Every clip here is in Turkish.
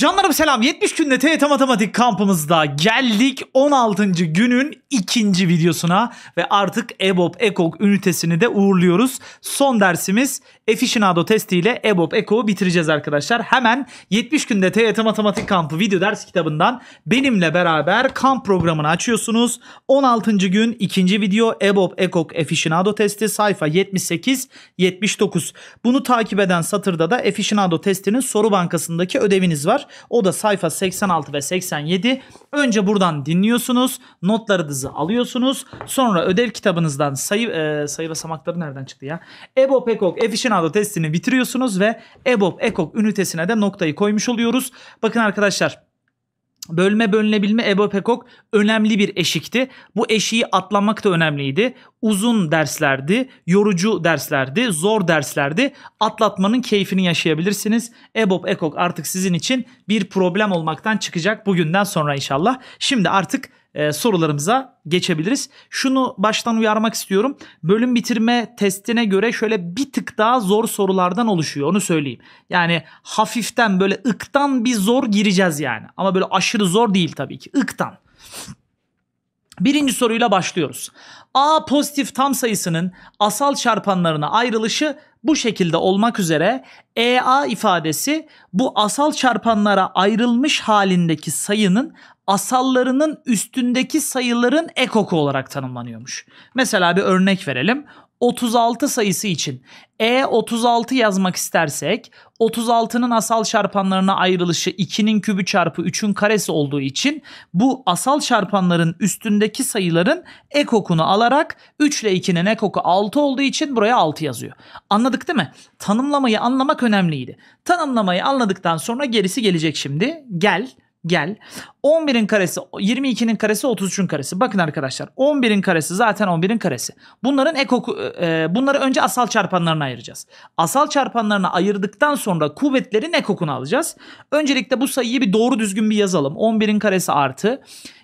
Canlarım selam 70 günde TYT Matematik kampımızda geldik 16. günün ikinci videosuna ve artık EBOB EKOK ünitesini de uğurluyoruz. Son dersimiz Efficienado testiyle EBOB ECO'yu bitireceğiz arkadaşlar. Hemen 70 günde TYT Matematik Kampı video ders kitabından benimle beraber kamp programını açıyorsunuz. 16. gün 2. video EBOB ECOG Efficienado testi sayfa 78-79. Bunu takip eden satırda da Efficienado testinin soru bankasındaki ödeviniz var. O da sayfa 86 ve 87. Önce buradan dinliyorsunuz. Notlarınızı alıyorsunuz. Sonra ödev kitabınızdan sayı, e, sayı basamakları nereden çıktı ya? EBOB ECOG Efficienado Sınavda testini bitiriyorsunuz ve EBOB, EKOK ünitesine de noktayı koymuş oluyoruz. Bakın arkadaşlar Bölme bölünebilme EBO Pekok önemli bir eşikti. Bu eşiği atlamak da önemliydi. Uzun derslerdi, yorucu derslerdi, zor derslerdi. Atlatmanın keyfini yaşayabilirsiniz. EBOB EKOK artık sizin için bir problem olmaktan çıkacak bugünden sonra inşallah. Şimdi artık e, sorularımıza geçebiliriz. Şunu baştan uyarmak istiyorum. Bölüm bitirme testine göre şöyle bir tık daha zor sorulardan oluşuyor onu söyleyeyim. Yani hafiften böyle ıktan bir zor gireceğiz yani. Ama böyle aşırı zor değil tabii ki ıktan. Birinci soruyla başlıyoruz. A pozitif tam sayısının asal çarpanlarına ayrılışı bu şekilde olmak üzere EA ifadesi bu asal çarpanlara ayrılmış halindeki sayının asallarının üstündeki sayıların ekoku olarak tanımlanıyormuş. Mesela bir örnek verelim. 36 sayısı için E36 yazmak istersek 36'nın asal çarpanlarına ayrılışı 2'nin kübü çarpı 3'ün karesi olduğu için bu asal çarpanların üstündeki sayıların ekokunu alarak 3 ile 2'nin ekoku 6 olduğu için buraya 6 yazıyor. Anladık değil mi? Tanımlamayı anlamak önemliydi. Tanımlamayı anladıktan sonra gerisi gelecek şimdi. Gel gel. 11'in karesi 22'nin karesi 33'ün karesi. Bakın arkadaşlar 11'in karesi zaten 11'in karesi. Bunların ekoku e, e, bunları önce asal çarpanlarına ayıracağız. Asal çarpanlarına ayırdıktan sonra kuvvetlerin ekokunu alacağız. Öncelikle bu sayıyı bir doğru düzgün bir yazalım. 11'in karesi artı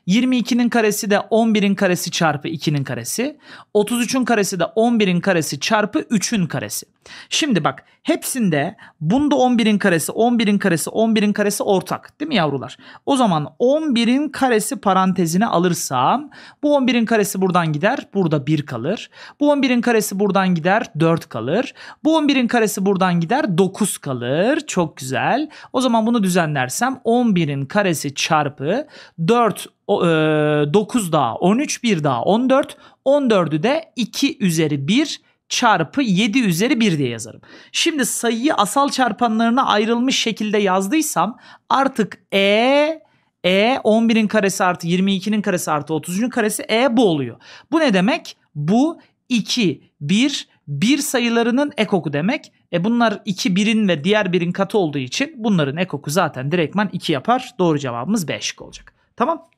22'nin karesi de 11'in karesi çarpı 2'nin karesi. 33'ün karesi de 11'in karesi çarpı 3'ün karesi. Şimdi bak hepsinde bunda 11'in karesi, 11'in karesi, 11'in karesi ortak değil mi yavrular? O zaman 10 11'in karesi parantezine alırsam bu 11'in karesi buradan gider. Burada 1 kalır. Bu 11'in karesi buradan gider. 4 kalır. Bu 11'in karesi buradan gider. 9 kalır. Çok güzel. O zaman bunu düzenlersem 11'in karesi çarpı 4 9 e, daha 13 1 daha 14 14'ü de 2 üzeri 1 çarpı 7 üzeri 1 diye yazarım. Şimdi sayıyı asal çarpanlarına ayrılmış şekilde yazdıysam artık e e 11'in karesi artı 22'nin karesi artı 30'un karesi E bu oluyor. Bu ne demek? Bu 2, 1, 1 sayılarının ekoku demek. E bunlar 2 birin ve diğer birin katı olduğu için bunların ekoku zaten direktman 2 yapar. Doğru cevabımız B şık olacak. Tamam.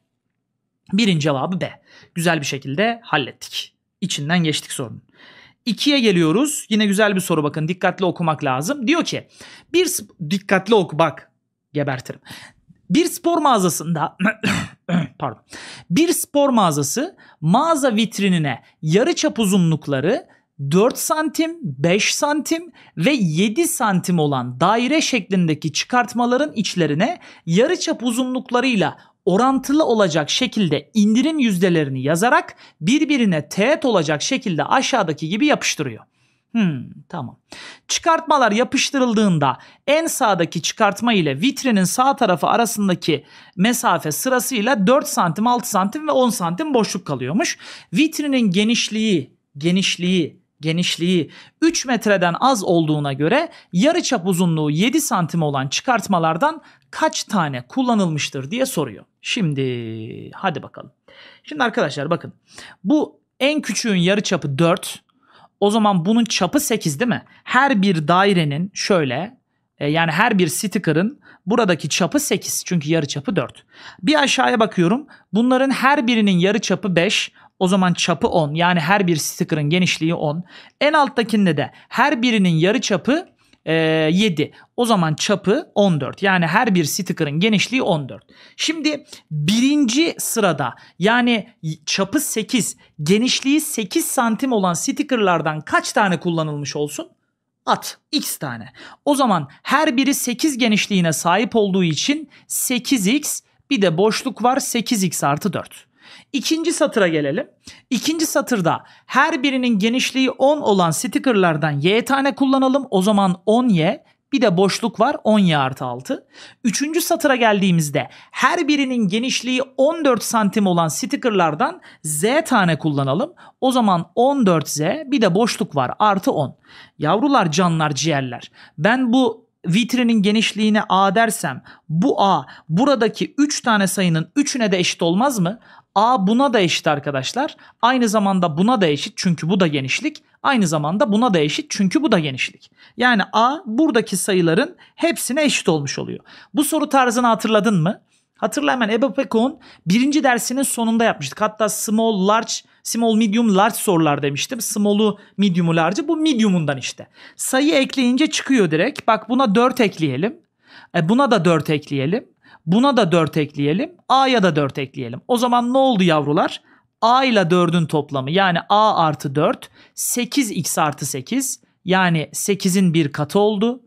Birin cevabı B. Güzel bir şekilde hallettik. İçinden geçtik sorunun. 2'ye geliyoruz. Yine güzel bir soru bakın. Dikkatli okumak lazım. Diyor ki bir dikkatli oku bak gebertirim. Bir spor mağazasında pardon. Bir spor mağazası mağaza vitrinine yarı çap uzunlukları 4 santim, 5 santim ve 7 santim olan daire şeklindeki çıkartmaların içlerine yarı yarıçap uzunluklarıyla orantılı olacak şekilde indirim yüzdelerini yazarak birbirine teğet olacak şekilde aşağıdaki gibi yapıştırıyor. Hmm, tamam. Çıkartmalar yapıştırıldığında en sağdaki çıkartma ile vitrinin sağ tarafı arasındaki mesafe sırasıyla 4 santim, 6 santim ve 10 santim boşluk kalıyormuş. Vitrinin genişliği, genişliği, genişliği 3 metreden az olduğuna göre yarıçap uzunluğu 7 santim olan çıkartmalardan kaç tane kullanılmıştır diye soruyor. Şimdi hadi bakalım. Şimdi arkadaşlar bakın bu en küçüğün yarıçapı 4, o zaman bunun çapı 8 değil mi? Her bir dairenin şöyle e, yani her bir sticker'ın buradaki çapı 8 çünkü yarı çapı 4. Bir aşağıya bakıyorum. Bunların her birinin yarı çapı 5. O zaman çapı 10. Yani her bir sticker'ın genişliği 10. En alttakinde de her birinin yarı çapı e, ee, 7. O zaman çapı 14. Yani her bir sticker'ın genişliği 14. Şimdi birinci sırada yani çapı 8, genişliği 8 santim olan sticker'lardan kaç tane kullanılmış olsun? At x tane. O zaman her biri 8 genişliğine sahip olduğu için 8x bir de boşluk var 8x artı 4. İkinci satıra gelelim. İkinci satırda her birinin genişliği 10 olan stickerlardan y tane kullanalım. O zaman 10y bir de boşluk var 10y artı 6. Üçüncü satıra geldiğimizde her birinin genişliği 14 santim olan stickerlardan z tane kullanalım. O zaman 14z bir de boşluk var artı 10. Yavrular canlar ciğerler. Ben bu vitrinin genişliğine A dersem bu A buradaki 3 tane sayının 3'üne de eşit olmaz mı? A buna da eşit arkadaşlar. Aynı zamanda buna da eşit çünkü bu da genişlik. Aynı zamanda buna da eşit çünkü bu da genişlik. Yani A buradaki sayıların hepsine eşit olmuş oluyor. Bu soru tarzını hatırladın mı? Hatırla hemen Eba birinci dersinin sonunda yapmıştık. Hatta small, large, small, medium, large sorular demiştim. Small'u, medium'u, large'ı bu medium'undan işte. Sayı ekleyince çıkıyor direkt. Bak buna 4 ekleyelim. E buna da 4 ekleyelim. Buna da 4 ekleyelim. A'ya da 4 ekleyelim. O zaman ne oldu yavrular? A ile 4'ün toplamı yani A artı 4 8x artı 8 yani 8'in bir katı oldu.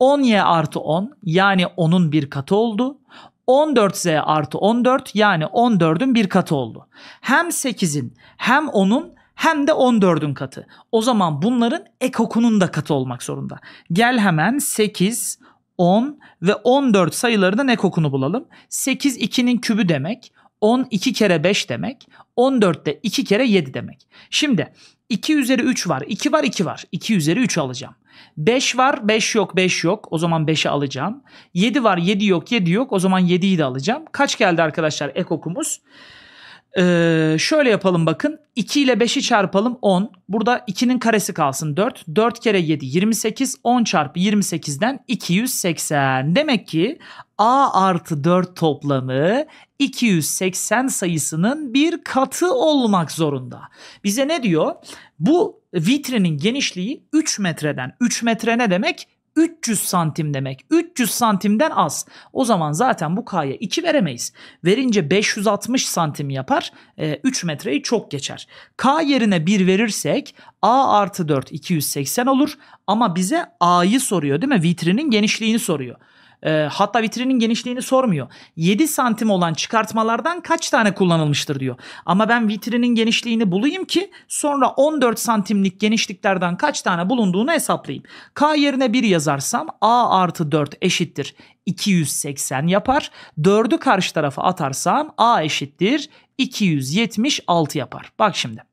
10y artı 10 yani 10'un bir katı oldu. 14z artı 14 yani 14'ün bir katı oldu. Hem 8'in hem 10'un hem de 14'ün katı. O zaman bunların ekokunun da katı olmak zorunda. Gel hemen 8, 10 ve 14 sayılarının ekokunu bulalım. 8 2'nin kübü demek. 10 2 kere 5 demek. 14 de 2 kere 7 demek. Şimdi 2 üzeri 3 var. 2 var 2 var. 2 üzeri 3 alacağım. 5 var 5 yok 5 yok. O zaman 5'i alacağım. 7 var 7 yok 7 yok. O zaman 7'yi de alacağım. Kaç geldi arkadaşlar ekokumuz? okumuz? Ee, şöyle yapalım bakın. 2 ile 5'i çarpalım 10. Burada 2'nin karesi kalsın 4. 4 kere 7 28. 10 çarpı 28'den 280. Demek ki A artı 4 toplamı 280 sayısının bir katı olmak zorunda. Bize ne diyor? Bu vitrinin genişliği 3 metreden. 3 metre ne demek? 300 santim demek. 300 santimden az. O zaman zaten bu K'ya 2 veremeyiz. Verince 560 santim yapar. 3 ee, metreyi çok geçer. K yerine 1 verirsek A artı 4 280 olur. Ama bize A'yı soruyor değil mi? Vitrinin genişliğini soruyor. E, hatta vitrinin genişliğini sormuyor. 7 santim olan çıkartmalardan kaç tane kullanılmıştır diyor. Ama ben vitrinin genişliğini bulayım ki sonra 14 santimlik genişliklerden kaç tane bulunduğunu hesaplayayım. K yerine 1 yazarsam A artı 4 eşittir 280 yapar. 4'ü karşı tarafa atarsam A eşittir 276 yapar. Bak şimdi.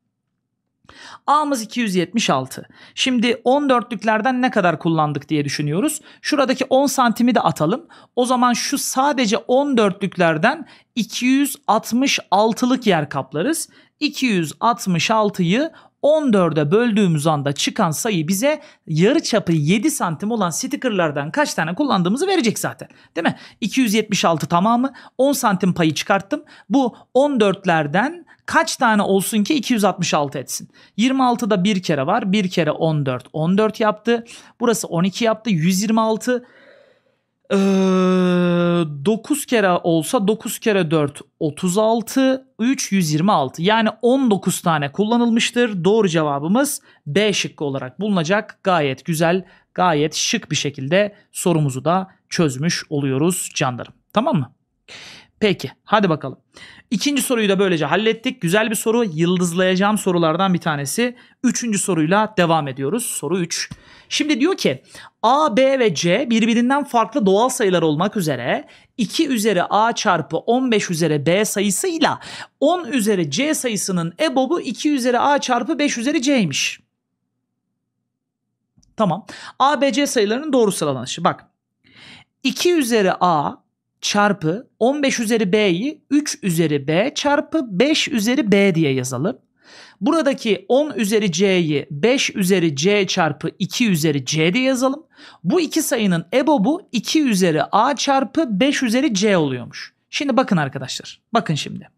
A'mız 276. Şimdi 14'lüklerden ne kadar kullandık diye düşünüyoruz. Şuradaki 10 santimi de atalım. O zaman şu sadece 14'lüklerden 266'lık yer kaplarız. 266'yı 14'e böldüğümüz anda çıkan sayı bize yarı çapı 7 santim olan stickerlardan kaç tane kullandığımızı verecek zaten. Değil mi? 276 tamamı 10 santim payı çıkarttım. Bu 14'lerden kaç tane olsun ki 266 etsin? 26'da bir kere var. Bir kere 14. 14 yaptı. Burası 12 yaptı. 126. Ee, 9 kere olsa 9 kere 4 36 3 126 yani 19 tane kullanılmıştır. Doğru cevabımız B şıkkı olarak bulunacak. Gayet güzel, gayet şık bir şekilde sorumuzu da çözmüş oluyoruz canlarım. Tamam mı? Peki hadi bakalım. İkinci soruyu da böylece hallettik. Güzel bir soru. Yıldızlayacağım sorulardan bir tanesi. Üçüncü soruyla devam ediyoruz. Soru 3. Şimdi diyor ki A, B ve C birbirinden farklı doğal sayılar olmak üzere 2 üzeri A çarpı 15 üzeri B sayısıyla 10 üzeri C sayısının ebobu 2 üzeri A çarpı 5 üzeri C'ymiş. Tamam. A, B, C sayılarının doğru sıralanışı. Bak 2 üzeri A çarpı 15 üzeri b'yi 3 üzeri b çarpı 5 üzeri b diye yazalım. Buradaki 10 üzeri c'yi 5 üzeri c çarpı 2 üzeri c diye yazalım. Bu iki sayının ebobu 2 üzeri a çarpı 5 üzeri c oluyormuş. Şimdi bakın arkadaşlar. Bakın şimdi.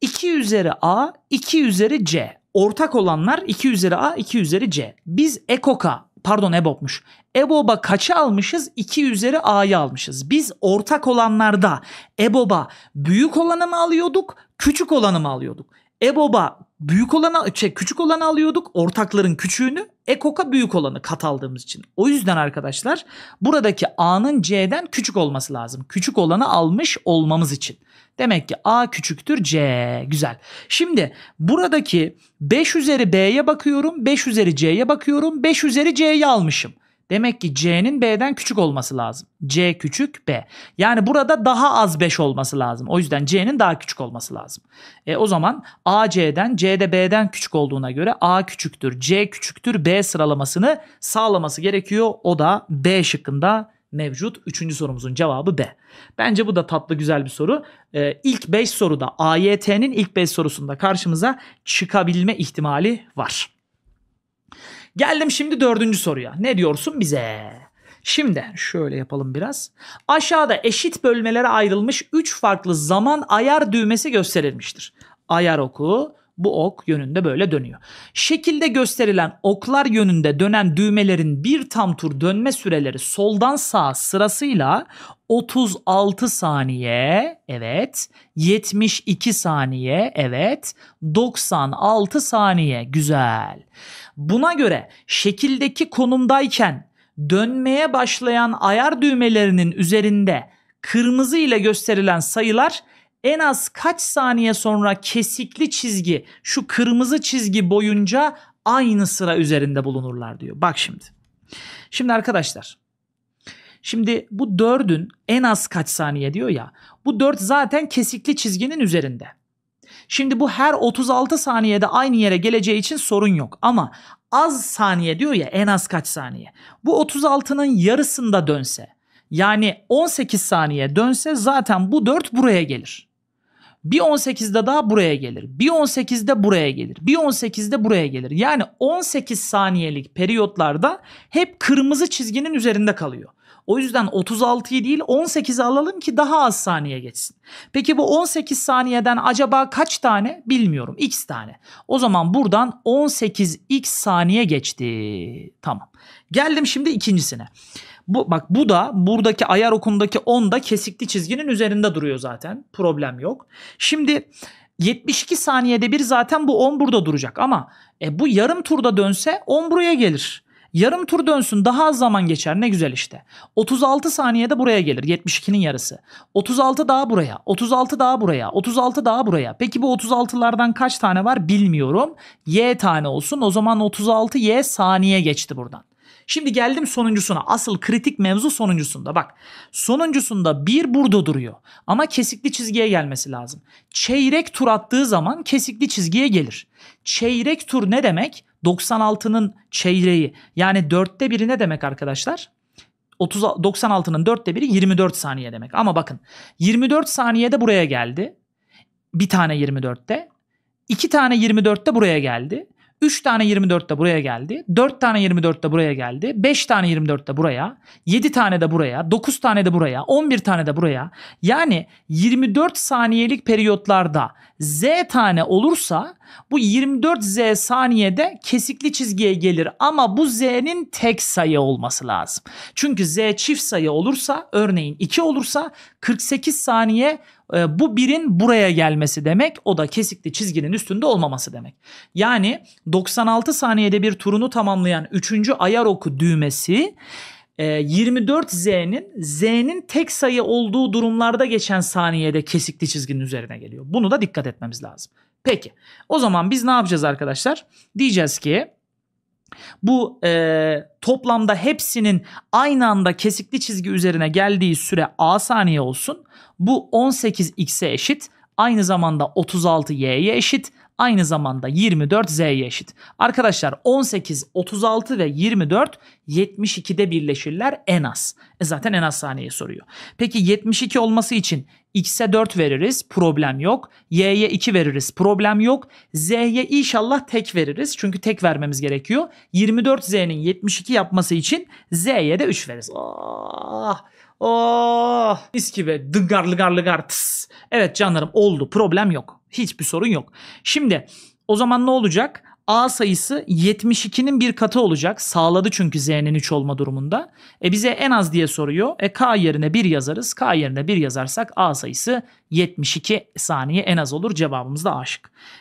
2 üzeri a, 2 üzeri c. Ortak olanlar 2 üzeri a, 2 üzeri c. Biz ekoka pardon EBOB'muş. EBOB'a kaçı almışız? 2 üzeri A'yı almışız. Biz ortak olanlarda EBOB'a büyük olanı mı alıyorduk? Küçük olanı mı alıyorduk? EBOB'a büyük olana, şey, küçük olanı alıyorduk. Ortakların küçüğünü. EKOK'a büyük olanı kat aldığımız için. O yüzden arkadaşlar buradaki A'nın C'den küçük olması lazım. Küçük olanı almış olmamız için. Demek ki A küçüktür C. Güzel. Şimdi buradaki 5 üzeri B'ye bakıyorum. 5 üzeri C'ye bakıyorum. 5 üzeri C'yi almışım. Demek ki C'nin B'den küçük olması lazım. C küçük B. Yani burada daha az 5 olması lazım. O yüzden C'nin daha küçük olması lazım. E, o zaman A C'den C de B'den küçük olduğuna göre A küçüktür C küçüktür B sıralamasını sağlaması gerekiyor. O da B şıkkında mevcut. Üçüncü sorumuzun cevabı B. Bence bu da tatlı güzel bir soru. Ee, ilk 5 soruda AYT'nin ilk 5 sorusunda karşımıza çıkabilme ihtimali var. Geldim şimdi dördüncü soruya. Ne diyorsun bize? Şimdi şöyle yapalım biraz. Aşağıda eşit bölmelere ayrılmış 3 farklı zaman ayar düğmesi gösterilmiştir. Ayar oku, bu ok yönünde böyle dönüyor. Şekilde gösterilen oklar yönünde dönen düğmelerin bir tam tur dönme süreleri soldan sağa sırasıyla 36 saniye evet 72 saniye evet 96 saniye güzel. Buna göre şekildeki konumdayken dönmeye başlayan ayar düğmelerinin üzerinde kırmızı ile gösterilen sayılar en az kaç saniye sonra kesikli çizgi şu kırmızı çizgi boyunca aynı sıra üzerinde bulunurlar diyor. Bak şimdi. Şimdi arkadaşlar. Şimdi bu dördün en az kaç saniye diyor ya. Bu dört zaten kesikli çizginin üzerinde. Şimdi bu her 36 saniyede aynı yere geleceği için sorun yok. Ama az saniye diyor ya en az kaç saniye. Bu 36'nın yarısında dönse yani 18 saniye dönse zaten bu 4 buraya gelir. Bir 18'de daha buraya gelir. Bir 18'de buraya gelir. Bir 18'de buraya gelir. Yani 18 saniyelik periyotlarda hep kırmızı çizginin üzerinde kalıyor. O yüzden 36'yı değil 18'i alalım ki daha az saniye geçsin. Peki bu 18 saniyeden acaba kaç tane bilmiyorum. X tane. O zaman buradan 18x saniye geçti. Tamam. Geldim şimdi ikincisine. Bu bak bu da buradaki ayar okundaki 10 da kesikli çizginin üzerinde duruyor zaten. Problem yok. Şimdi 72 saniyede bir zaten bu 10 burada duracak ama e, bu yarım turda dönse 10 buraya gelir. Yarım tur dönsün daha az zaman geçer ne güzel işte. 36 saniyede buraya gelir 72'nin yarısı. 36 daha buraya, 36 daha buraya, 36 daha buraya. Peki bu 36'lardan kaç tane var bilmiyorum. Y tane olsun o zaman 36 Y saniye geçti buradan. Şimdi geldim sonuncusuna. Asıl kritik mevzu sonuncusunda. Bak sonuncusunda bir burada duruyor. Ama kesikli çizgiye gelmesi lazım. Çeyrek tur attığı zaman kesikli çizgiye gelir. Çeyrek tur ne demek? 96'nın çeyreği. Yani dörtte biri ne demek arkadaşlar? 96'nın dörtte biri 24 saniye demek. Ama bakın 24 saniyede buraya geldi. Bir tane 24'te. iki tane 24'te buraya geldi. 3 tane 24 de buraya geldi. 4 tane 24 de buraya geldi. 5 tane 24 de buraya. 7 tane de buraya. 9 tane de buraya. 11 tane de buraya. Yani 24 saniyelik periyotlarda Z tane olursa bu 24 Z saniyede kesikli çizgiye gelir. Ama bu Z'nin tek sayı olması lazım. Çünkü Z çift sayı olursa örneğin 2 olursa 48 saniye ee, bu birin buraya gelmesi demek o da kesikli çizginin üstünde olmaması demek. Yani 96 saniyede bir turunu tamamlayan 3. ayar oku düğmesi 24Z'nin e, Z'nin tek sayı olduğu durumlarda geçen saniyede kesikli çizginin üzerine geliyor. Bunu da dikkat etmemiz lazım. Peki o zaman biz ne yapacağız arkadaşlar? Diyeceğiz ki bu e, toplamda hepsinin aynı anda kesikli çizgi üzerine geldiği süre a saniye olsun. Bu 18x'e eşit. Aynı zamanda 36y'ye eşit. Aynı zamanda 24z'ye eşit. Arkadaşlar 18, 36 ve 24 72'de birleşirler en az. E zaten en az saniye soruyor. Peki 72 olması için X'e 4 veririz problem yok. Y'ye 2 veririz problem yok. Z'ye inşallah tek veririz. Çünkü tek vermemiz gerekiyor. 24Z'nin 72 yapması için Z'ye de 3 veririz. Oh, oh. Mis gibi dıgar lıgar lıgar tıs. Evet canlarım oldu problem yok. Hiçbir sorun yok. Şimdi o zaman ne olacak? A sayısı 72'nin bir katı olacak. Sağladı çünkü Z'nin 3 olma durumunda. E bize en az diye soruyor. E K yerine 1 yazarız. K yerine 1 yazarsak A sayısı 72 saniye en az olur. Cevabımız da A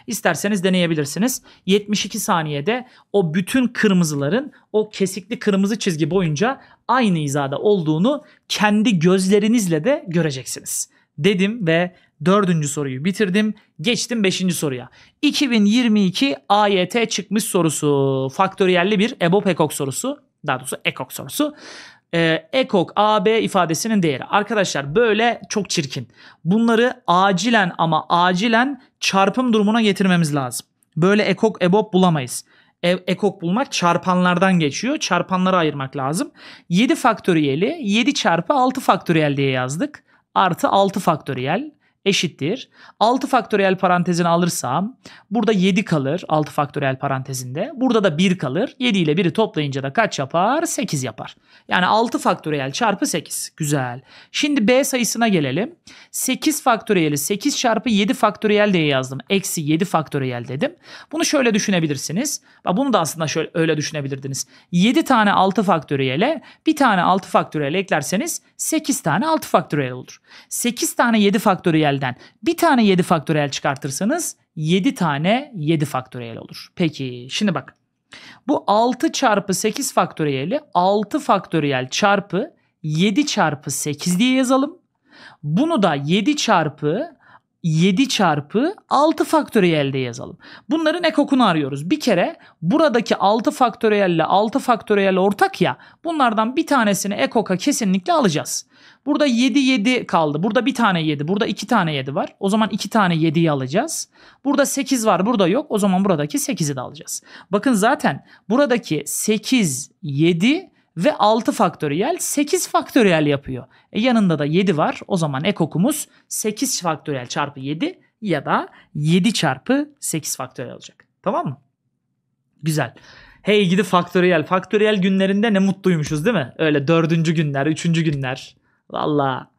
İsterseniz deneyebilirsiniz. 72 saniyede o bütün kırmızıların o kesikli kırmızı çizgi boyunca aynı izada olduğunu kendi gözlerinizle de göreceksiniz dedim ve dördüncü soruyu bitirdim. Geçtim beşinci soruya. 2022 AYT çıkmış sorusu. Faktöriyelli bir EBOB EKOK sorusu. Daha doğrusu EKOK sorusu. Ee, EKOK AB ifadesinin değeri. Arkadaşlar böyle çok çirkin. Bunları acilen ama acilen çarpım durumuna getirmemiz lazım. Böyle EKOK EBOB bulamayız. E, ekok bulmak çarpanlardan geçiyor. çarpanları ayırmak lazım. 7 faktöriyeli 7 çarpı 6 faktöriyel diye yazdık artı 6 faktöriyel eşittir. 6 faktöriyel parantezini alırsam burada 7 kalır 6 faktöriyel parantezinde. Burada da 1 kalır. 7 ile 1'i toplayınca da kaç yapar? 8 yapar. Yani 6 faktöriyel çarpı 8. Güzel. Şimdi B sayısına gelelim. 8 faktöriyeli 8 çarpı 7 faktöriyel diye yazdım. Eksi 7 faktöriyel dedim. Bunu şöyle düşünebilirsiniz. Bunu da aslında şöyle öyle düşünebilirdiniz. 7 tane 6 faktöriyele bir tane 6 faktöriyel eklerseniz 8 tane 6 faktöriyel olur. 8 tane 7 faktöriyel faktöriyelden bir tane 7 faktöriyel çıkartırsanız 7 tane 7 faktöriyel olur. Peki şimdi bak. Bu 6 çarpı 8 faktöriyeli 6 faktöriyel çarpı 7 çarpı 8 diye yazalım. Bunu da 7 çarpı 7 çarpı 6 faktöriyel de yazalım. Bunların ekokunu arıyoruz. Bir kere buradaki 6 faktöriyel ile 6 faktöriyel ortak ya bunlardan bir tanesini ekoka kesinlikle alacağız. Burada 7 7 kaldı. Burada bir tane 7. Burada iki tane 7 var. O zaman iki tane 7'yi alacağız. Burada 8 var. Burada yok. O zaman buradaki 8'i de alacağız. Bakın zaten buradaki 8 7 ve 6 faktöriyel 8 faktöriyel yapıyor. E yanında da 7 var. O zaman ekokumuz 8 faktöriyel çarpı 7 ya da 7 çarpı 8 faktöriyel olacak. Tamam mı? Güzel. Hey gidi faktöriyel. Faktöriyel günlerinde ne mutluymuşuz değil mi? Öyle dördüncü günler, üçüncü günler. Valla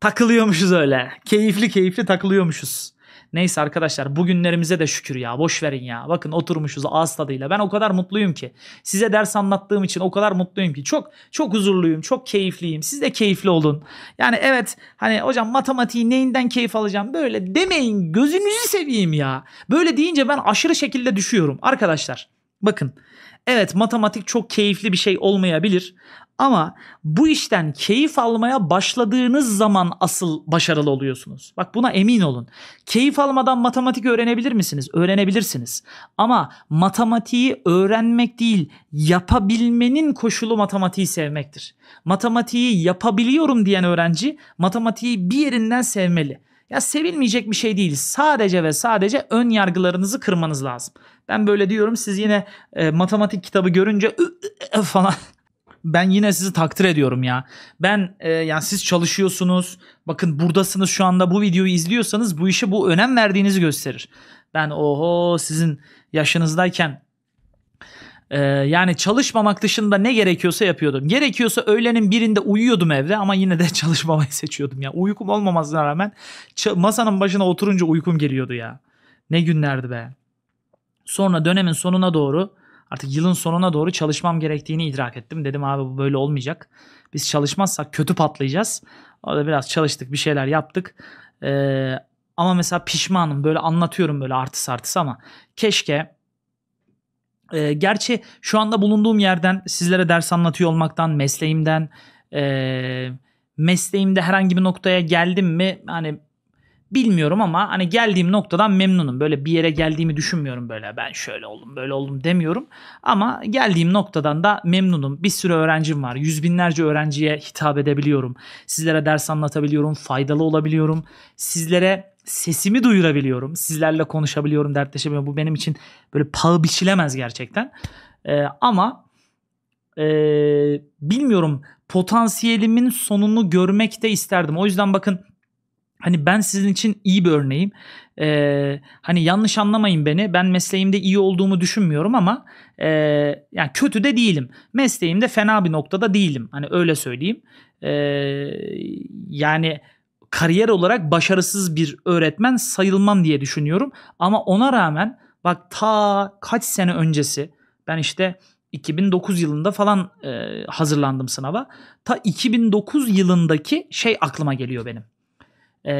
takılıyormuşuz öyle. Keyifli keyifli takılıyormuşuz. Neyse arkadaşlar bugünlerimize de şükür ya. Boş verin ya. Bakın oturmuşuz ağız tadıyla. Ben o kadar mutluyum ki. Size ders anlattığım için o kadar mutluyum ki. Çok çok huzurluyum. Çok keyifliyim. Siz de keyifli olun. Yani evet hani hocam matematiği neyinden keyif alacağım böyle demeyin. Gözünüzü seveyim ya. Böyle deyince ben aşırı şekilde düşüyorum. Arkadaşlar bakın Evet matematik çok keyifli bir şey olmayabilir ama bu işten keyif almaya başladığınız zaman asıl başarılı oluyorsunuz. Bak buna emin olun. Keyif almadan matematik öğrenebilir misiniz? Öğrenebilirsiniz. Ama matematiği öğrenmek değil, yapabilmenin koşulu matematiği sevmektir. Matematiği yapabiliyorum diyen öğrenci matematiği bir yerinden sevmeli. Ya sevilmeyecek bir şey değil. Sadece ve sadece ön yargılarınızı kırmanız lazım. Ben böyle diyorum. Siz yine e, matematik kitabı görünce ı, ı, ı, falan ben yine sizi takdir ediyorum ya. Ben e, yani siz çalışıyorsunuz. Bakın buradasınız şu anda bu videoyu izliyorsanız bu işe bu önem verdiğinizi gösterir. Ben oho sizin yaşınızdayken e, yani çalışmamak dışında ne gerekiyorsa yapıyordum. Gerekiyorsa öğlenin birinde uyuyordum evde ama yine de çalışmamayı seçiyordum ya. Uykum olmamasına rağmen masanın başına oturunca uykum geliyordu ya. Ne günlerdi be. Sonra dönemin sonuna doğru artık yılın sonuna doğru çalışmam gerektiğini idrak ettim. Dedim abi bu böyle olmayacak. Biz çalışmazsak kötü patlayacağız. Orada biraz çalıştık bir şeyler yaptık. Ee, ama mesela pişmanım böyle anlatıyorum böyle artıs artısı ama keşke e, gerçi şu anda bulunduğum yerden sizlere ders anlatıyor olmaktan mesleğimden e, mesleğimde herhangi bir noktaya geldim mi hani Bilmiyorum ama hani geldiğim noktadan memnunum. Böyle bir yere geldiğimi düşünmüyorum böyle ben şöyle oldum böyle oldum demiyorum. Ama geldiğim noktadan da memnunum. Bir sürü öğrencim var. Yüz binlerce öğrenciye hitap edebiliyorum. Sizlere ders anlatabiliyorum. Faydalı olabiliyorum. Sizlere sesimi duyurabiliyorum. Sizlerle konuşabiliyorum, dertleşebiliyorum. Bu benim için böyle paha biçilemez gerçekten. Ee, ama e, bilmiyorum potansiyelimin sonunu görmek de isterdim. O yüzden bakın Hani ben sizin için iyi bir örneğim. Ee, hani yanlış anlamayın beni. Ben mesleğimde iyi olduğumu düşünmüyorum ama e, yani kötü de değilim. Mesleğimde fena bir noktada değilim. Hani öyle söyleyeyim. Ee, yani kariyer olarak başarısız bir öğretmen sayılmam diye düşünüyorum. Ama ona rağmen bak ta kaç sene öncesi ben işte 2009 yılında falan e, hazırlandım sınava. Ta 2009 yılındaki şey aklıma geliyor benim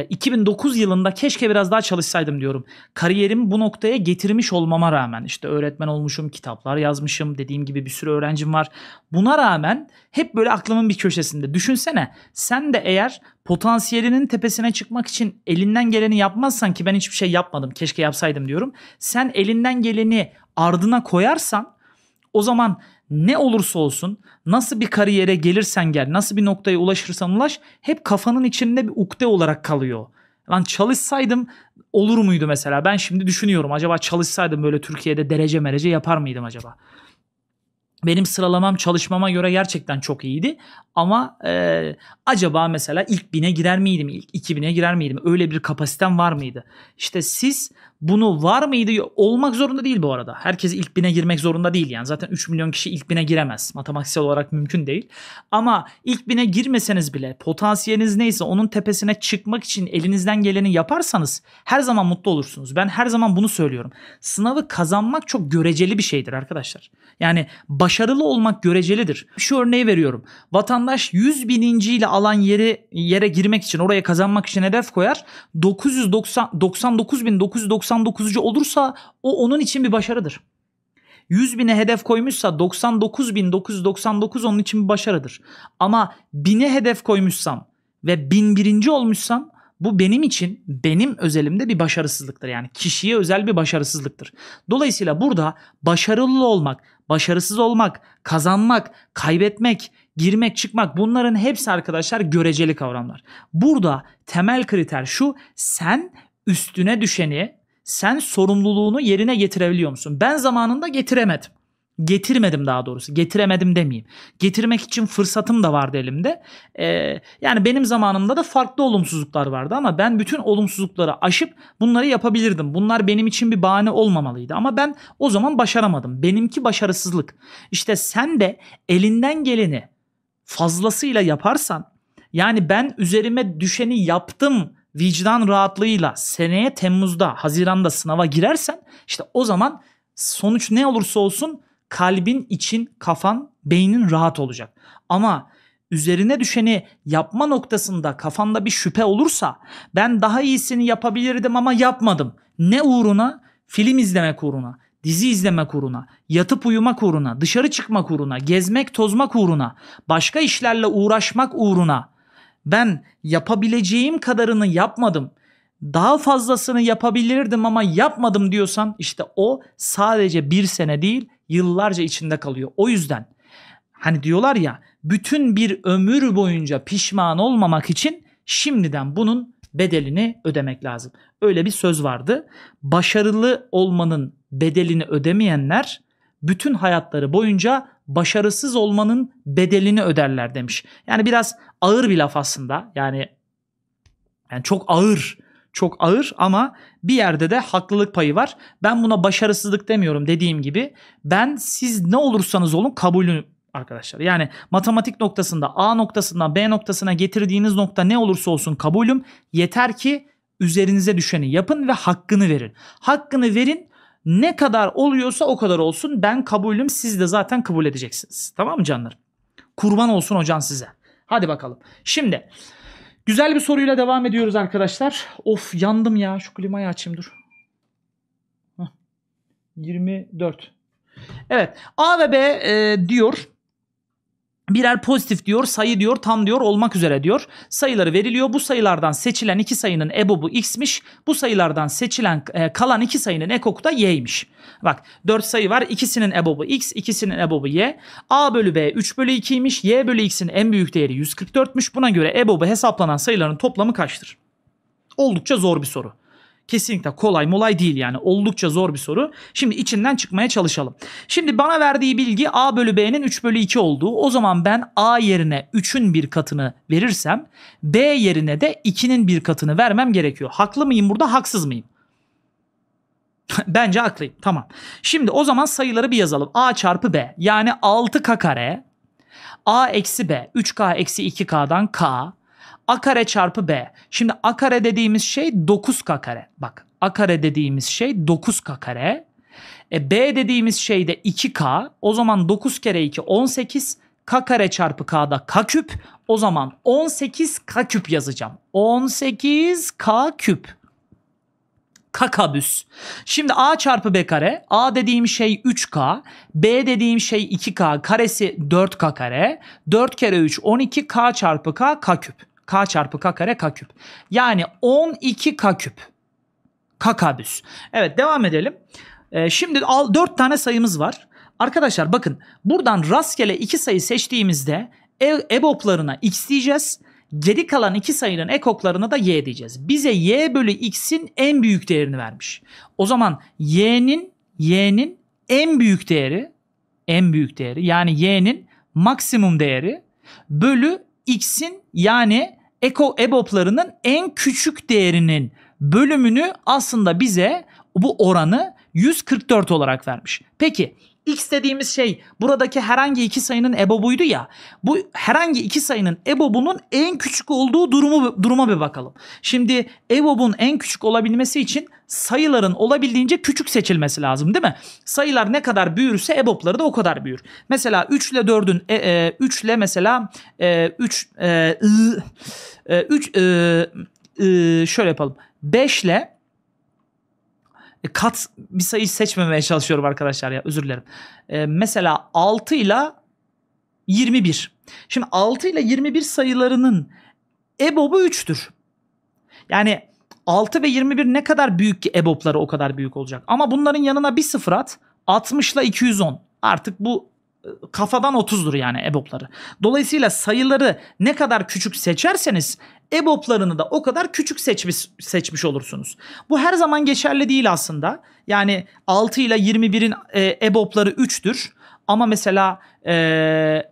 2009 ee, yılında keşke biraz daha çalışsaydım diyorum. Kariyerimi bu noktaya getirmiş olmama rağmen işte öğretmen olmuşum, kitaplar yazmışım, dediğim gibi bir sürü öğrencim var. Buna rağmen hep böyle aklımın bir köşesinde. Düşünsene sen de eğer potansiyelinin tepesine çıkmak için elinden geleni yapmazsan ki ben hiçbir şey yapmadım keşke yapsaydım diyorum. Sen elinden geleni ardına koyarsan o zaman ne olursa olsun nasıl bir kariyere gelirsen gel nasıl bir noktaya ulaşırsan ulaş hep kafanın içinde bir ukde olarak kalıyor. Lan çalışsaydım olur muydu mesela? Ben şimdi düşünüyorum acaba çalışsaydım böyle Türkiye'de derece merece yapar mıydım acaba? Benim sıralamam çalışmama göre gerçekten çok iyiydi. Ama e, acaba mesela ilk bine girer miydim? İlk iki bine girer miydim? Öyle bir kapasitem var mıydı? İşte siz bunu var mıydı? Olmak zorunda değil bu arada. Herkes ilk bine girmek zorunda değil yani. Zaten 3 milyon kişi ilk bine giremez. Matematiksel olarak mümkün değil. Ama ilk bine girmeseniz bile potansiyeliniz neyse onun tepesine çıkmak için elinizden geleni yaparsanız her zaman mutlu olursunuz. Ben her zaman bunu söylüyorum. Sınavı kazanmak çok göreceli bir şeydir arkadaşlar. Yani başarılı olmak görecelidir. Şu örneği veriyorum. Vatandaş 100 bininci ile alan yeri yere girmek için oraya kazanmak için hedef koyar. 999.999 99. olursa o onun için bir başarıdır. 100 bine hedef koymuşsa 99.999 onun için bir başarıdır. Ama bine hedef koymuşsam ve bin birinci olmuşsam bu benim için benim özelimde bir başarısızlıktır. Yani kişiye özel bir başarısızlıktır. Dolayısıyla burada başarılı olmak, başarısız olmak, kazanmak, kaybetmek, girmek, çıkmak bunların hepsi arkadaşlar göreceli kavramlar. Burada temel kriter şu sen üstüne düşeni sen sorumluluğunu yerine getirebiliyor musun? Ben zamanında getiremedim. Getirmedim daha doğrusu. Getiremedim demeyeyim. Getirmek için fırsatım da vardı elimde. Ee, yani benim zamanımda da farklı olumsuzluklar vardı ama ben bütün olumsuzlukları aşıp bunları yapabilirdim. Bunlar benim için bir bahane olmamalıydı ama ben o zaman başaramadım. Benimki başarısızlık. İşte sen de elinden geleni fazlasıyla yaparsan yani ben üzerime düşeni yaptım vicdan rahatlığıyla seneye Temmuz'da, Haziran'da sınava girersen işte o zaman sonuç ne olursa olsun kalbin, için, kafan, beynin rahat olacak. Ama üzerine düşeni yapma noktasında kafanda bir şüphe olursa ben daha iyisini yapabilirdim ama yapmadım. Ne uğruna? Film izlemek uğruna, dizi izlemek uğruna, yatıp uyumak uğruna, dışarı çıkmak uğruna, gezmek tozmak uğruna, başka işlerle uğraşmak uğruna ben yapabileceğim kadarını yapmadım. Daha fazlasını yapabilirdim ama yapmadım diyorsan işte o sadece bir sene değil yıllarca içinde kalıyor. O yüzden hani diyorlar ya bütün bir ömür boyunca pişman olmamak için şimdiden bunun bedelini ödemek lazım. Öyle bir söz vardı. Başarılı olmanın bedelini ödemeyenler bütün hayatları boyunca başarısız olmanın bedelini öderler demiş. Yani biraz ağır bir laf aslında. Yani yani çok ağır, çok ağır ama bir yerde de haklılık payı var. Ben buna başarısızlık demiyorum dediğim gibi. Ben siz ne olursanız olun kabulünü arkadaşlar. Yani matematik noktasında A noktasından B noktasına getirdiğiniz nokta ne olursa olsun kabulüm. Yeter ki üzerinize düşeni yapın ve hakkını verin. Hakkını verin ne kadar oluyorsa o kadar olsun. Ben kabulüm siz de zaten kabul edeceksiniz. Tamam mı canlarım? Kurban olsun hocam size. Hadi bakalım. Şimdi güzel bir soruyla devam ediyoruz arkadaşlar. Of yandım ya. Şu klimayı açayım dur. Heh. 24. Evet A ve B e, diyor Birer pozitif diyor, sayı diyor, tam diyor, olmak üzere diyor. Sayıları veriliyor. Bu sayılardan seçilen iki sayının ebobu x'miş. Bu sayılardan seçilen e, kalan iki sayının ekoku da ymiş. Bak 4 sayı var. İkisinin ebobu x, ikisinin ebobu y. a bölü b 3 bölü 2'ymiş. y bölü x'in en büyük değeri 144'müş. Buna göre ebobu hesaplanan sayıların toplamı kaçtır? Oldukça zor bir soru. Kesinlikle kolay molay değil yani. Oldukça zor bir soru. Şimdi içinden çıkmaya çalışalım. Şimdi bana verdiği bilgi A bölü B'nin 3 bölü 2 olduğu. O zaman ben A yerine 3'ün bir katını verirsem B yerine de 2'nin bir katını vermem gerekiyor. Haklı mıyım burada haksız mıyım? Bence haklıyım. Tamam. Şimdi o zaman sayıları bir yazalım. A çarpı B yani 6K kare. A eksi B 3K eksi 2K'dan K a kare çarpı b. Şimdi a kare dediğimiz şey 9k kare. Bak a kare dediğimiz şey 9k kare. E, b dediğimiz şey de 2k. O zaman 9 kere 2 18 k kare çarpı k'da k küp. O zaman 18 k küp yazacağım. 18 k küp. Kakabüs. Şimdi a çarpı b kare. a dediğim şey 3k. b dediğim şey 2k. Karesi 4k kare. 4 kere 3 12 k çarpı k k küp k çarpı k kare k küp. Yani 12 k küp. k kabüs Evet devam edelim. Ee, şimdi al, 4 tane sayımız var. Arkadaşlar bakın buradan rastgele 2 sayı seçtiğimizde e eboplarına x diyeceğiz. Geri kalan iki sayının ekoklarına da y diyeceğiz. Bize y bölü x'in en büyük değerini vermiş. O zaman y'nin y'nin en büyük değeri en büyük değeri yani y'nin maksimum değeri bölü x'in yani Eko EBOB'larının en küçük değerinin bölümünü aslında bize bu oranı 144 olarak vermiş. Peki x dediğimiz şey buradaki herhangi iki sayının ebobuydu ya. Bu herhangi iki sayının ebobunun en küçük olduğu durumu duruma bir bakalım. Şimdi ebobun en küçük olabilmesi için sayıların olabildiğince küçük seçilmesi lazım değil mi? Sayılar ne kadar büyürse ebobları da o kadar büyür. Mesela 3 ile 4'ün e, e, 3 ile mesela e, 3 e, 3 e, e, şöyle yapalım. 5 ile e, kat bir sayı seçmemeye çalışıyorum arkadaşlar ya özür dilerim. E, mesela 6 ile 21. Şimdi 6 ile 21 sayılarının EBOB'u 3'tür. Yani 6 ve 21 ne kadar büyük ki EBOB'ları o kadar büyük olacak. Ama bunların yanına bir sıfır at 60 ile 210. Artık bu kafadan 30'dur yani EBOB'ları. Dolayısıyla sayıları ne kadar küçük seçerseniz EBOB'larını da o kadar küçük seçmiş, seçmiş olursunuz. Bu her zaman geçerli değil aslında. Yani 6 ile 21'in e, EBOB'ları 3'tür. Ama mesela e,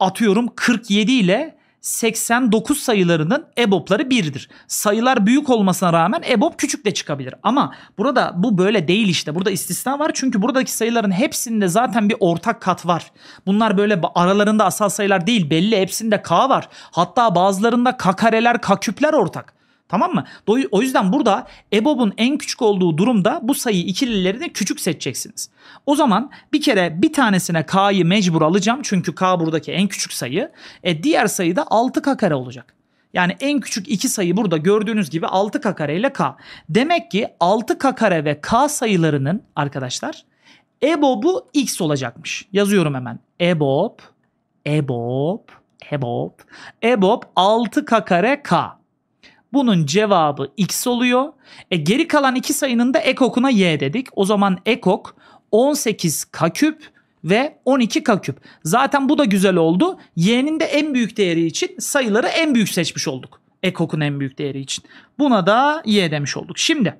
atıyorum 47 ile 89 sayılarının EBOB'ları 1'dir. Sayılar büyük olmasına rağmen EBOB küçük de çıkabilir. Ama burada bu böyle değil işte. Burada istisna var çünkü buradaki sayıların hepsinde zaten bir ortak kat var. Bunlar böyle aralarında asal sayılar değil belli hepsinde K var. Hatta bazılarında K kareler K küpler ortak. Tamam mı? O yüzden burada EBOB'un en küçük olduğu durumda bu sayı ikilileri de küçük seçeceksiniz. O zaman bir kere bir tanesine K'yı mecbur alacağım. Çünkü K buradaki en küçük sayı. E, diğer sayı da 6K kare olacak. Yani en küçük iki sayı burada gördüğünüz gibi 6K kare ile K. Demek ki 6K kare ve K sayılarının arkadaşlar EBOB'u X olacakmış. Yazıyorum hemen. EBOB, EBOB, EBOB, EBOB 6K kare K. Bunun cevabı x oluyor. E, geri kalan iki sayının da ekokuna y dedik. O zaman ekok 18 k küp ve 12 k küp. Zaten bu da güzel oldu. y'nin de en büyük değeri için sayıları en büyük seçmiş olduk. Ekok'un en büyük değeri için. Buna da y demiş olduk. Şimdi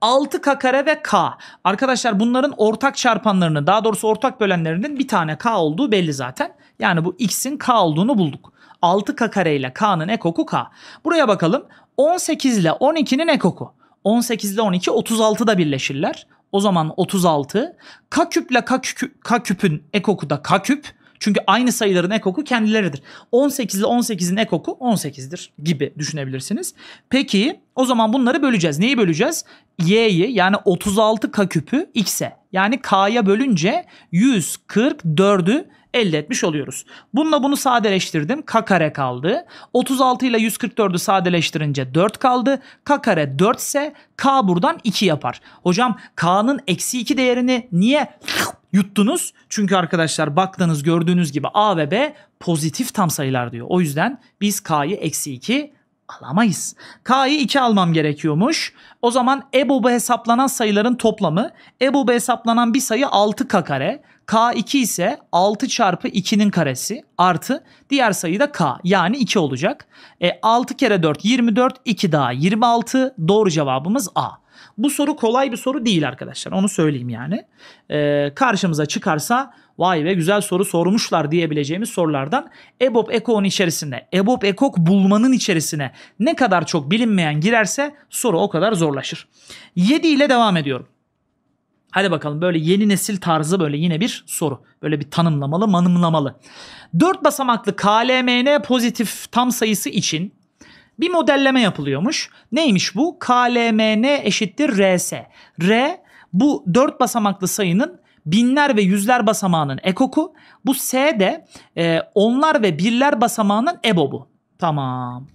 6k kare ve k. Arkadaşlar bunların ortak çarpanlarını daha doğrusu ortak bölenlerinin bir tane k olduğu belli zaten. Yani bu x'in k olduğunu bulduk. 6K kare ile K'nın ekoku K. Buraya bakalım. 18 ile 12'nin ekoku. 18 ile 12 36 da birleşirler. O zaman 36. K küple K, K küpün ekoku da K küp. Çünkü aynı sayıların ekoku kendileridir. 18 ile 18'in ekoku 18'dir gibi düşünebilirsiniz. Peki o zaman bunları böleceğiz. Neyi böleceğiz? Y'yi yani 36 k küpü x'e yani k'ya bölünce 144'ü elde etmiş oluyoruz. Bununla bunu sadeleştirdim. K kare kaldı. 36 ile 144'ü sadeleştirince 4 kaldı. K kare 4 ise K buradan 2 yapar. Hocam K'nın eksi 2 değerini niye yuttunuz? Çünkü arkadaşlar baktığınız gördüğünüz gibi A ve B pozitif tam sayılar diyor. O yüzden biz K'yı eksi 2 alamayız. K'yı 2 almam gerekiyormuş. O zaman EBOB'a hesaplanan sayıların toplamı. EBOB'a hesaplanan bir sayı 6K kare. K2 ise 6 çarpı 2'nin karesi artı diğer sayı da K yani 2 olacak. E, 6 kere 4 24 2 daha 26 doğru cevabımız A. Bu soru kolay bir soru değil arkadaşlar onu söyleyeyim yani. E, karşımıza çıkarsa vay be güzel soru sormuşlar diyebileceğimiz sorulardan EBOB EKO'nun içerisinde EBOB EKOK bulmanın içerisine ne kadar çok bilinmeyen girerse soru o kadar zorlaşır. 7 ile devam ediyorum. Hadi bakalım böyle yeni nesil tarzı böyle yine bir soru. Böyle bir tanımlamalı, manımlamalı. 4 basamaklı KLMN pozitif tam sayısı için bir modelleme yapılıyormuş. Neymiş bu? KLMN eşittir RS. R bu 4 basamaklı sayının binler ve yüzler basamağının ekoku. Bu S de e, onlar ve birler basamağının ebobu. Tamam.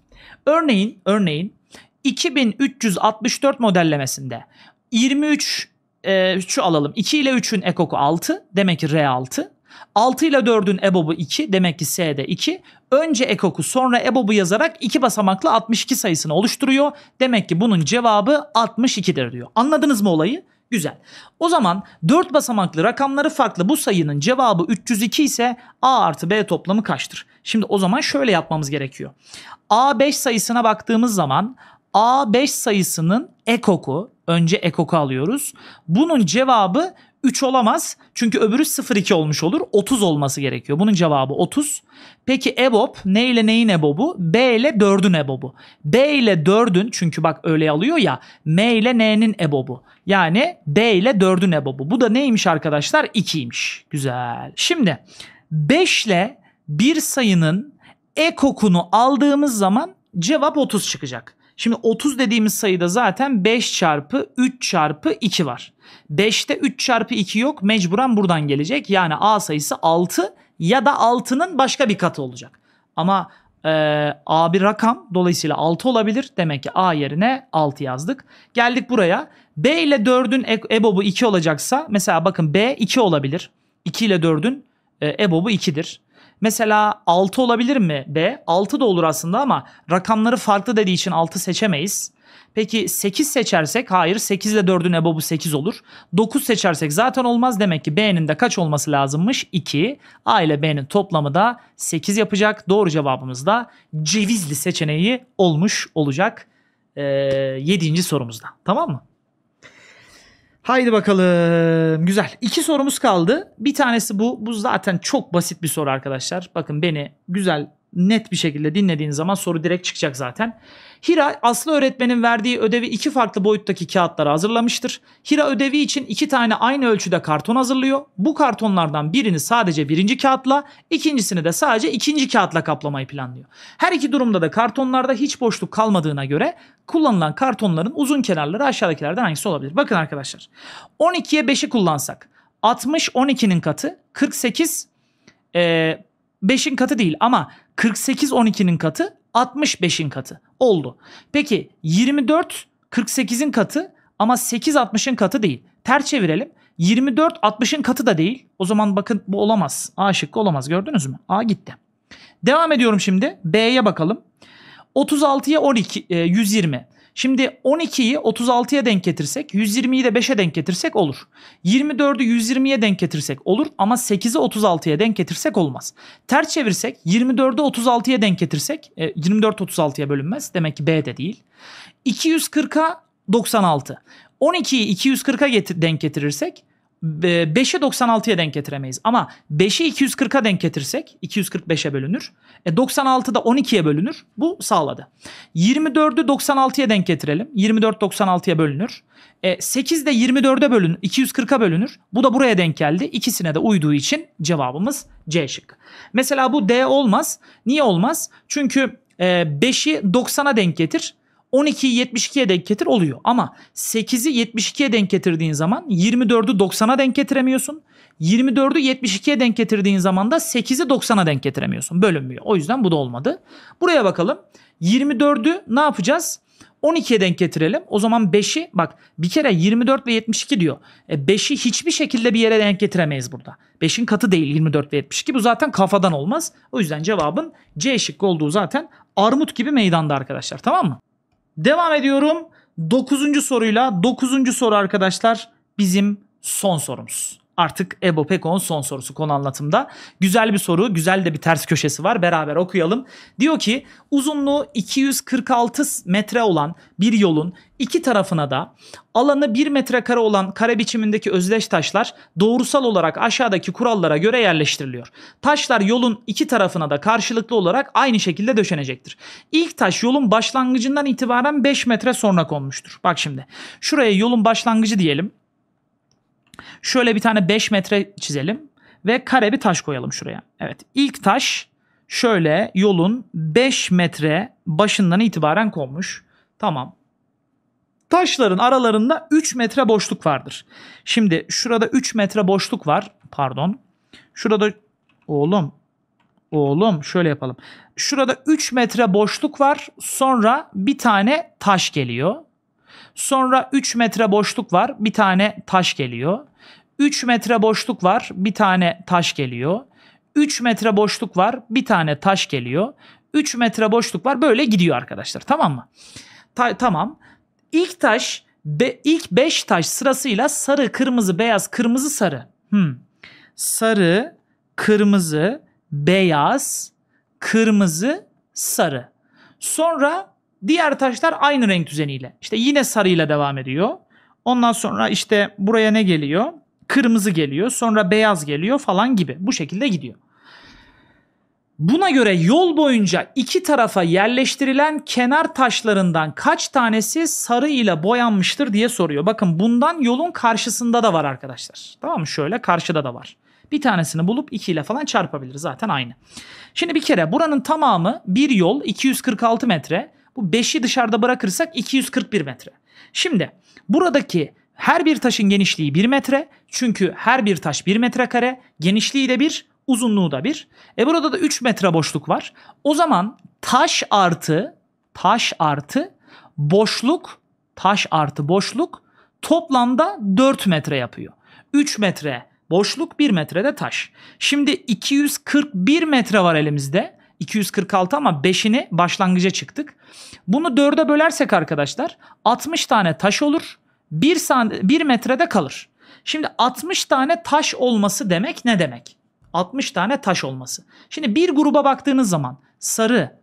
Örneğin, örneğin 2364 modellemesinde 23 e, şu alalım. 2 ile 3'ün ekoku 6. Demek ki R 6. 6 ile 4'ün EBOB'u 2 demek ki S'de 2. Önce ekoku sonra EBOB'u yazarak 2 basamaklı 62 sayısını oluşturuyor. Demek ki bunun cevabı 62'dir diyor. Anladınız mı olayı? Güzel. O zaman 4 basamaklı rakamları farklı bu sayının cevabı 302 ise A artı B toplamı kaçtır? Şimdi o zaman şöyle yapmamız gerekiyor. A5 sayısına baktığımız zaman A5 sayısının ekoku önce Ekok'u alıyoruz. Bunun cevabı 3 olamaz. Çünkü öbürü 0-2 olmuş olur. 30 olması gerekiyor. Bunun cevabı 30. Peki EBOB ne ile neyin EBOB'u? B ile 4'ün EBOB'u. B ile 4'ün çünkü bak öyle alıyor ya. M ile N'nin EBOB'u. Yani B ile 4'ün EBOB'u. Bu da neymiş arkadaşlar? 2'ymiş. Güzel. Şimdi 5 ile bir sayının ekokunu aldığımız zaman cevap 30 çıkacak. Şimdi 30 dediğimiz sayıda zaten 5 çarpı 3 çarpı 2 var. 5'te 3 çarpı 2 yok mecburen buradan gelecek. Yani A sayısı 6 ya da 6'nın başka bir katı olacak. Ama e, A bir rakam dolayısıyla 6 olabilir. Demek ki A yerine 6 yazdık. Geldik buraya. B ile 4'ün e, EBOB'u 2 olacaksa mesela bakın B 2 olabilir. 2 ile 4'ün e, EBOB'u 2'dir. Mesela 6 olabilir mi B? 6 da olur aslında ama rakamları farklı dediği için 6 seçemeyiz. Peki 8 seçersek hayır 8 ile 4'ün ebobu 8 olur. 9 seçersek zaten olmaz. Demek ki B'nin de kaç olması lazımmış? 2. A ile B'nin toplamı da 8 yapacak. Doğru cevabımız da Cevizli seçeneği olmuş olacak. Ee, sorumuzda. Tamam mı? Haydi bakalım. Güzel. İki sorumuz kaldı. Bir tanesi bu. Bu zaten çok basit bir soru arkadaşlar. Bakın beni güzel net bir şekilde dinlediğiniz zaman soru direkt çıkacak zaten. Hira Aslı öğretmenin verdiği ödevi iki farklı boyuttaki kağıtlara hazırlamıştır. Hira ödevi için iki tane aynı ölçüde karton hazırlıyor. Bu kartonlardan birini sadece birinci kağıtla, ikincisini de sadece ikinci kağıtla kaplamayı planlıyor. Her iki durumda da kartonlarda hiç boşluk kalmadığına göre kullanılan kartonların uzun kenarları aşağıdakilerden hangisi olabilir? Bakın arkadaşlar 12'ye 5'i kullansak 60 12'nin katı 48 e, 5'in katı değil ama 48 12'nin katı 65'in katı oldu. Peki 24 48'in katı ama 8 60'ın katı değil. Ters çevirelim. 24 60'ın katı da değil. O zaman bakın bu olamaz. A şıkkı olamaz gördünüz mü? A gitti. Devam ediyorum şimdi. B'ye bakalım. 36'ya 12 120. Şimdi 12'yi 36'ya denk getirsek, 120'yi de 5'e denk getirsek olur. 24'ü 120'ye denk getirsek olur ama 8'i 36'ya denk getirsek olmaz. Ters çevirsek 24'ü 36'ya denk getirsek, 24 e, 36'ya bölünmez. Demek ki B de değil. 240'a 96. 12'yi 240'a getir, denk getirirsek 5'e 96'ya denk getiremeyiz. Ama 5'i 240'a denk getirsek 245'e bölünür. E 96 12'ye bölünür. Bu sağladı. 24'ü 96'ya denk getirelim. 24 96'ya bölünür. E 8 de 24'e bölün 240'a bölünür. Bu da buraya denk geldi. İkisine de uyduğu için cevabımız C şık. Mesela bu D olmaz. Niye olmaz? Çünkü 5'i e, 90'a denk getir. 12'yi 72'ye denk getir oluyor. Ama 8'i 72'ye denk getirdiğin zaman 24'ü 90'a denk getiremiyorsun. 24'ü 72'ye denk getirdiğin zaman da 8'i 90'a denk getiremiyorsun. Bölünmüyor. O yüzden bu da olmadı. Buraya bakalım. 24'ü ne yapacağız? 12'ye denk getirelim. O zaman 5'i bak bir kere 24 ve 72 diyor. E 5'i hiçbir şekilde bir yere denk getiremeyiz burada. 5'in katı değil 24 ve 72. Bu zaten kafadan olmaz. O yüzden cevabın C şıkkı olduğu zaten armut gibi meydanda arkadaşlar tamam mı? Devam ediyorum. Dokuzuncu soruyla. Dokuzuncu soru arkadaşlar bizim son sorumuz artık Ebo Pekon son sorusu konu anlatımda. Güzel bir soru, güzel de bir ters köşesi var. Beraber okuyalım. Diyor ki uzunluğu 246 metre olan bir yolun iki tarafına da alanı 1 metrekare olan kare biçimindeki özdeş taşlar doğrusal olarak aşağıdaki kurallara göre yerleştiriliyor. Taşlar yolun iki tarafına da karşılıklı olarak aynı şekilde döşenecektir. İlk taş yolun başlangıcından itibaren 5 metre sonra konmuştur. Bak şimdi şuraya yolun başlangıcı diyelim. Şöyle bir tane 5 metre çizelim ve kare bir taş koyalım şuraya. Evet ilk taş şöyle yolun 5 metre başından itibaren konmuş. Tamam. Taşların aralarında 3 metre boşluk vardır. Şimdi şurada 3 metre boşluk var. Pardon. Şurada oğlum oğlum şöyle yapalım. Şurada 3 metre boşluk var. Sonra bir tane taş geliyor. Sonra 3 metre boşluk var bir tane taş geliyor. 3 metre boşluk var bir tane taş geliyor. 3 metre boşluk var bir tane taş geliyor. 3 metre boşluk var böyle gidiyor arkadaşlar tamam mı? Ta- tamam. İlk taş be- ilk 5 taş sırasıyla sarı, kırmızı, beyaz, kırmızı, sarı. Hmm. Sarı, kırmızı, beyaz, kırmızı, sarı. Sonra Diğer taşlar aynı renk düzeniyle. İşte yine sarıyla devam ediyor. Ondan sonra işte buraya ne geliyor? Kırmızı geliyor, sonra beyaz geliyor falan gibi. Bu şekilde gidiyor. Buna göre yol boyunca iki tarafa yerleştirilen kenar taşlarından kaç tanesi sarı ile boyanmıştır diye soruyor. Bakın bundan yolun karşısında da var arkadaşlar. Tamam mı? Şöyle karşıda da var. Bir tanesini bulup iki ile falan çarpabilir zaten aynı. Şimdi bir kere buranın tamamı bir yol 246 metre. Bu 5'i dışarıda bırakırsak 241 metre. Şimdi buradaki her bir taşın genişliği 1 metre. Çünkü her bir taş 1 metrekare. Genişliği de 1, uzunluğu da 1. E burada da 3 metre boşluk var. O zaman taş artı taş artı boşluk taş artı boşluk toplamda 4 metre yapıyor. 3 metre boşluk 1 de taş. Şimdi 241 metre var elimizde. 246 ama 5'ini başlangıca çıktık. Bunu 4'e bölersek arkadaşlar 60 tane taş olur. 1, saniye, 1 metrede kalır. Şimdi 60 tane taş olması demek ne demek? 60 tane taş olması. Şimdi bir gruba baktığınız zaman sarı,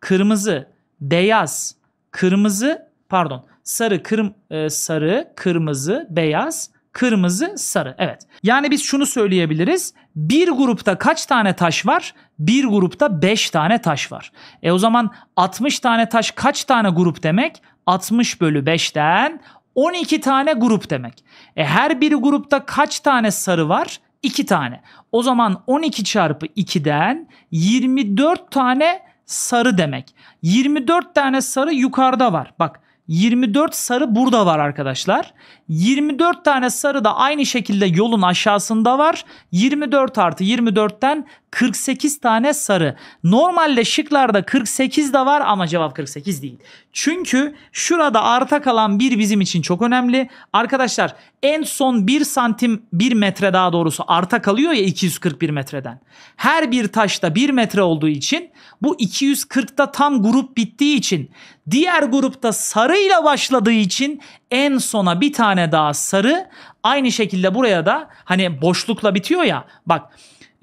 kırmızı, beyaz, kırmızı pardon sarı, kırm, e, sarı, kırmızı, beyaz, kırmızı, sarı. Evet. Yani biz şunu söyleyebiliriz. Bir grupta kaç tane taş var? Bir grupta 5 tane taş var. E o zaman 60 tane taş kaç tane grup demek? 60 bölü 5'ten 12 tane grup demek. E her bir grupta kaç tane sarı var? 2 tane. O zaman 12 çarpı 2'den 24 tane sarı demek. 24 tane sarı yukarıda var. Bak 24 sarı burada var arkadaşlar. 24 tane sarı da aynı şekilde yolun aşağısında var. 24 artı 24'ten 48 tane sarı. Normalde şıklarda 48 de var ama cevap 48 değil. Çünkü şurada arta kalan bir bizim için çok önemli. Arkadaşlar en son 1 santim 1 metre daha doğrusu arta kalıyor ya 241 metreden. Her bir taşta 1 metre olduğu için bu 240'ta tam grup bittiği için diğer grupta sarıyla başladığı için en sona bir tane daha sarı aynı şekilde buraya da hani boşlukla bitiyor ya bak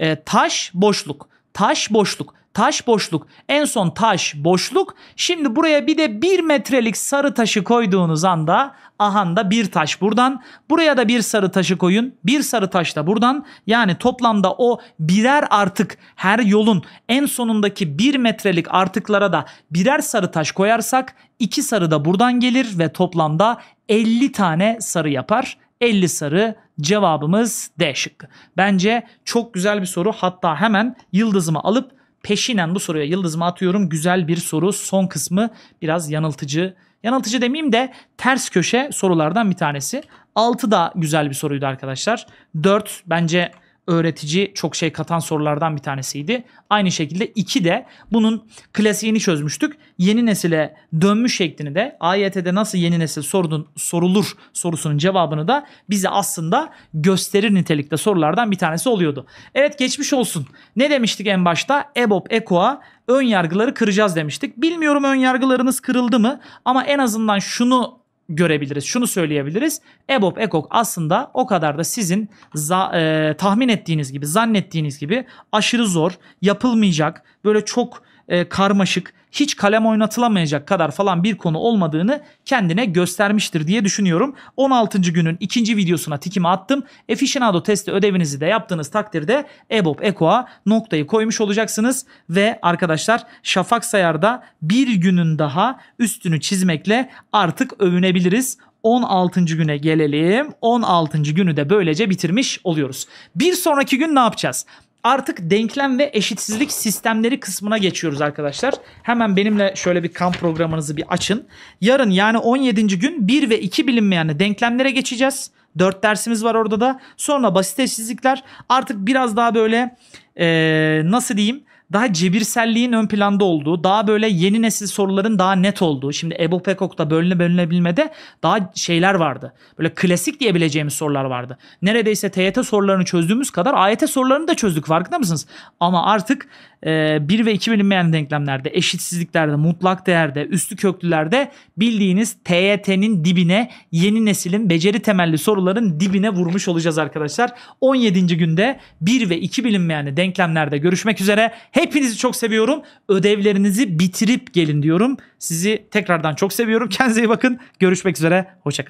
e, taş boşluk. Taş boşluk. Taş boşluk. En son taş boşluk. Şimdi buraya bir de bir metrelik sarı taşı koyduğunuz anda ahanda bir taş buradan. Buraya da bir sarı taşı koyun. Bir sarı taş da buradan. Yani toplamda o birer artık her yolun en sonundaki bir metrelik artıklara da birer sarı taş koyarsak iki sarı da buradan gelir ve toplamda 50 tane sarı yapar. 50 sarı Cevabımız D şıkkı. Bence çok güzel bir soru. Hatta hemen yıldızımı alıp peşinen bu soruya yıldızımı atıyorum. Güzel bir soru. Son kısmı biraz yanıltıcı. Yanıltıcı demeyeyim de ters köşe sorulardan bir tanesi. 6 da güzel bir soruydu arkadaşlar. 4 bence öğretici çok şey katan sorulardan bir tanesiydi. Aynı şekilde 2 de bunun klasiğini çözmüştük. Yeni nesile dönmüş şeklini de AYT'de nasıl yeni nesil sorunun, sorulur sorusunun cevabını da bize aslında gösterir nitelikte sorulardan bir tanesi oluyordu. Evet geçmiş olsun. Ne demiştik en başta? EBOB, EKOA ön yargıları kıracağız demiştik. Bilmiyorum ön yargılarınız kırıldı mı ama en azından şunu görebiliriz. Şunu söyleyebiliriz. EBOB EKOK aslında o kadar da sizin za, e, tahmin ettiğiniz gibi, zannettiğiniz gibi aşırı zor, yapılmayacak, böyle çok e, karmaşık, hiç kalem oynatılamayacak kadar falan bir konu olmadığını kendine göstermiştir diye düşünüyorum. 16. günün ikinci videosuna tikimi attım. Efficienado testi ödevinizi de yaptığınız takdirde EBOB ECO'a noktayı koymuş olacaksınız ve arkadaşlar şafak sayarda bir günün daha üstünü çizmekle artık övünebiliriz. 16. güne gelelim. 16. günü de böylece bitirmiş oluyoruz. Bir sonraki gün ne yapacağız? artık denklem ve eşitsizlik sistemleri kısmına geçiyoruz arkadaşlar. Hemen benimle şöyle bir kamp programınızı bir açın. Yarın yani 17. gün 1 ve 2 bilinmeyenli denklemlere geçeceğiz. 4 dersimiz var orada da. Sonra basit eşitsizlikler artık biraz daha böyle ee, nasıl diyeyim daha cebirselliğin ön planda olduğu, daha böyle yeni nesil soruların daha net olduğu. Şimdi Ebu Pekok'ta bölüne bölünebilmede daha şeyler vardı. Böyle klasik diyebileceğimiz sorular vardı. Neredeyse TYT sorularını çözdüğümüz kadar AYT sorularını da çözdük farkında mısınız? Ama artık e, 1 ve 2 bilinmeyen denklemlerde, eşitsizliklerde, mutlak değerde, üstü köklülerde bildiğiniz TYT'nin dibine yeni nesilin beceri temelli soruların dibine vurmuş olacağız arkadaşlar. 17. günde 1 ve 2 bilinmeyen denklemlerde görüşmek üzere. Hep Hepinizi çok seviyorum. Ödevlerinizi bitirip gelin diyorum. Sizi tekrardan çok seviyorum. Kendinize iyi bakın. Görüşmek üzere. Hoşçakalın.